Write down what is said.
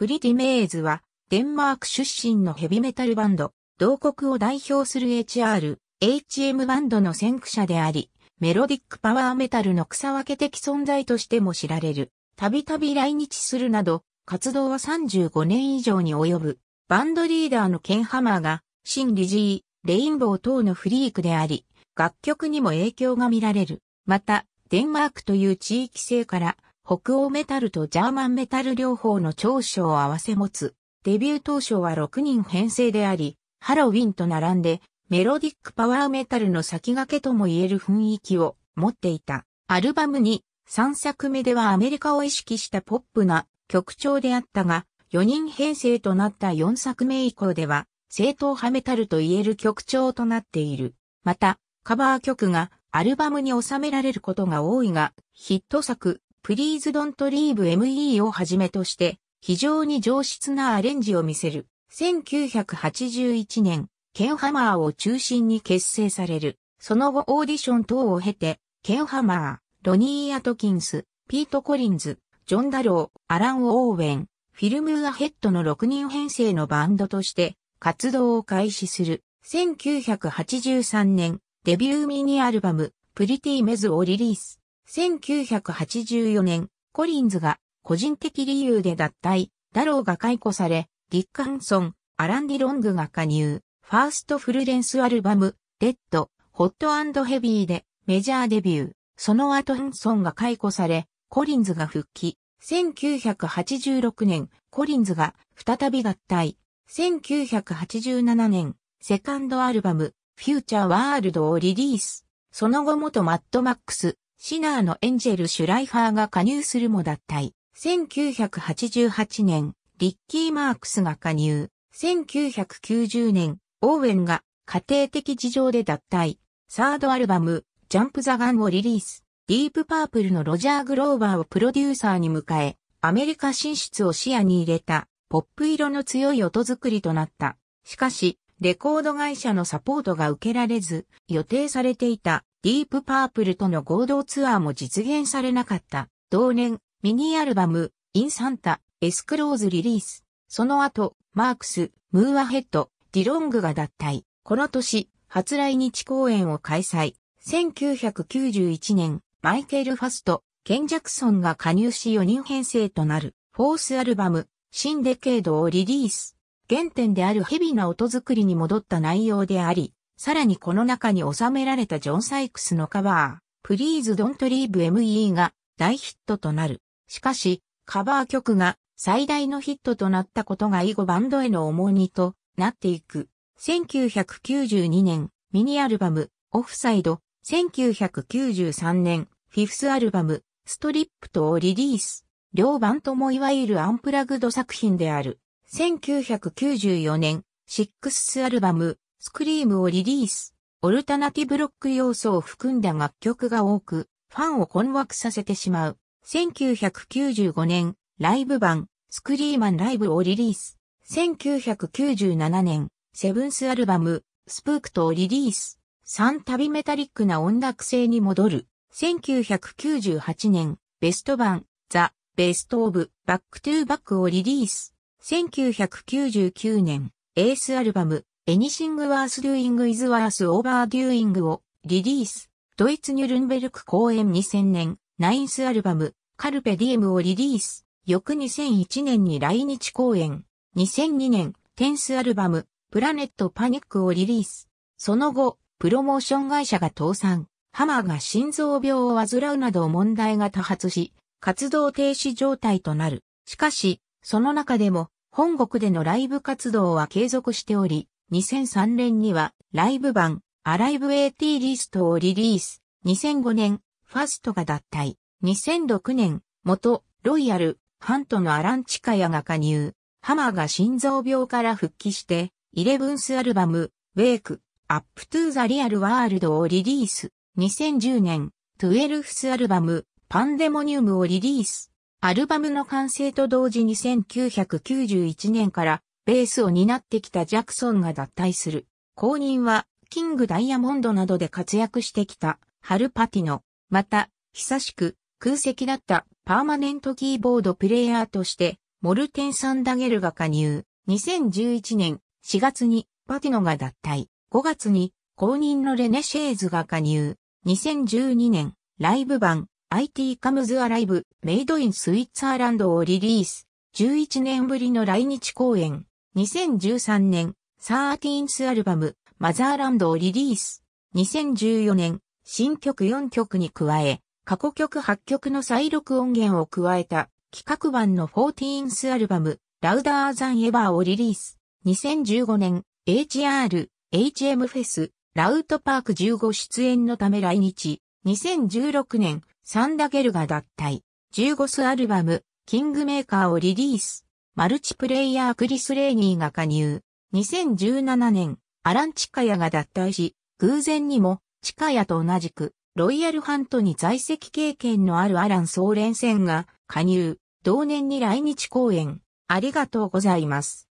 プリティメイズは、デンマーク出身のヘビメタルバンド、同国を代表する HR、HM バンドの先駆者であり、メロディックパワーメタルの草分け的存在としても知られる。たびたび来日するなど、活動は35年以上に及ぶ。バンドリーダーのケンハマーが、シン・リジー、レインボー等のフリークであり、楽曲にも影響が見られる。また、デンマークという地域性から、北欧メタルとジャーマンメタル両方の長所を合わせ持つ。デビュー当初は6人編成であり、ハロウィンと並んで、メロディックパワーメタルの先駆けとも言える雰囲気を持っていた。アルバムに3作目ではアメリカを意識したポップな曲調であったが、4人編成となった4作目以降では、正統派メタルと言える曲調となっている。また、カバー曲がアルバムに収められることが多いが、ヒット作、プリーズドントリーブ ME をはじめとして、非常に上質なアレンジを見せる。1981年、ケンハマーを中心に結成される。その後オーディション等を経て、ケンハマー、ロニー・アトキンス、ピート・コリンズ、ジョン・ダロー、アラン・オーウェン、フィルム・アヘッドの6人編成のバンドとして活動を開始する。1983年、デビューミニアルバム、プリティ・メズをリリース。1984年、コリンズが個人的理由で脱退、ダローが解雇され、ディック・ハンソン、アラン・ディ・ロングが加入、ファーストフルレンスアルバム、レッド、ホットヘビーでメジャーデビュー。その後ハンソンが解雇され、コリンズが復帰。1986年、コリンズが再び合体。1987年、セカンドアルバム、フューチャーワールドをリリース。その後元マッドマックス、シナーのエンジェル・シュライファーが加入するも脱退。1988年、リッキー・マークスが加入。1990年、オーウェンが家庭的事情で脱退。サードアルバム、ジャンプ・ザ・ガンをリリース。ディープ・パープルのロジャー・グローバーをプロデューサーに迎え、アメリカ進出を視野に入れた、ポップ色の強い音作りとなった。しかし、レコード会社のサポートが受けられず、予定されていたディープパープルとの合同ツアーも実現されなかった。同年、ミニアルバム、インサンタ、エスクローズリリース。その後、マークス、ムーアヘッド、ディロングが脱退。この年、初来日公演を開催。1991年、マイケル・ファスト、ケン・ジャクソンが加入し4人編成となる、フォースアルバム、シンデケードをリリース。原点であるヘビな音作りに戻った内容であり、さらにこの中に収められたジョン・サイクスのカバー、Please Don't Leave M.E. が大ヒットとなる。しかし、カバー曲が最大のヒットとなったことが以後バンドへの重荷となっていく。1992年、ミニアルバム、オフサイド、1993年、フィフスアルバム、ストリップとをリリース。両版ともいわゆるアンプラグド作品である。1994年、シックスアルバム、スクリームをリリース。オルタナティブロック要素を含んだ楽曲が多く、ファンを困惑させてしまう。1995年、ライブ版、スクリーマンライブをリリース。1997年、セブンスアルバム、スプークトをリリース。3旅メタリックな音楽性に戻る。1998年、ベスト版、ザ・ベスト・オブ・バック・トゥ・バックをリリース。1999年、エースアルバム、Anything Worth Doing is Worth Overdoing をリリース。ドイツニュルンベルク公演2000年、ナインスアルバム、カルペディエムをリリース。翌2001年に来日公演。2002年、テンスアルバム、プラネットパニックをリリース。その後、プロモーション会社が倒産。ハマーが心臓病を患うなど問題が多発し、活動停止状態となる。しかし、その中でも、本国でのライブ活動は継続しており、2003年にはライブ版アライブ AT リストをリリース。2005年、ファストが脱退。2006年、元ロイヤル、ハントのアランチカヤが加入。ハマーが心臓病から復帰して、イレブンスアルバム、ウェイク、アップトゥーザリアルワールドをリリース。2010年、トゥエルフスアルバム、パンデモニウムをリリース。アルバムの完成と同時に1991年からベースを担ってきたジャクソンが脱退する。後任は、キングダイヤモンドなどで活躍してきた、ハルパティノ。また、久しく空席だったパーマネントキーボードプレイヤーとして、モルテン・サンダゲルが加入。2011年4月にパティノが脱退。5月に後任のレネ・シェーズが加入。2012年、ライブ版 IT カムズアライブメイドインスイッツアーランドをリリース。11年ぶりの来日公演。2013年、サーティーンスアルバム、マザーランドをリリース。2014年、新曲4曲に加え、過去曲8曲の再録音源を加えた、企画版の14スアルバム、ラウダーザンエバーをリリース。2015年、HR、HM フェス、ラウトパーク15出演のため来日。2016年、サンダゲルが脱退。15スアルバム、キングメーカーをリリース。マルチプレイヤークリス・レーニーが加入。2017年、アラン・チカヤが脱退し、偶然にも、チカヤと同じく、ロイヤルハントに在籍経験のあるアラン・総連戦が加入。同年に来日公演、ありがとうございます。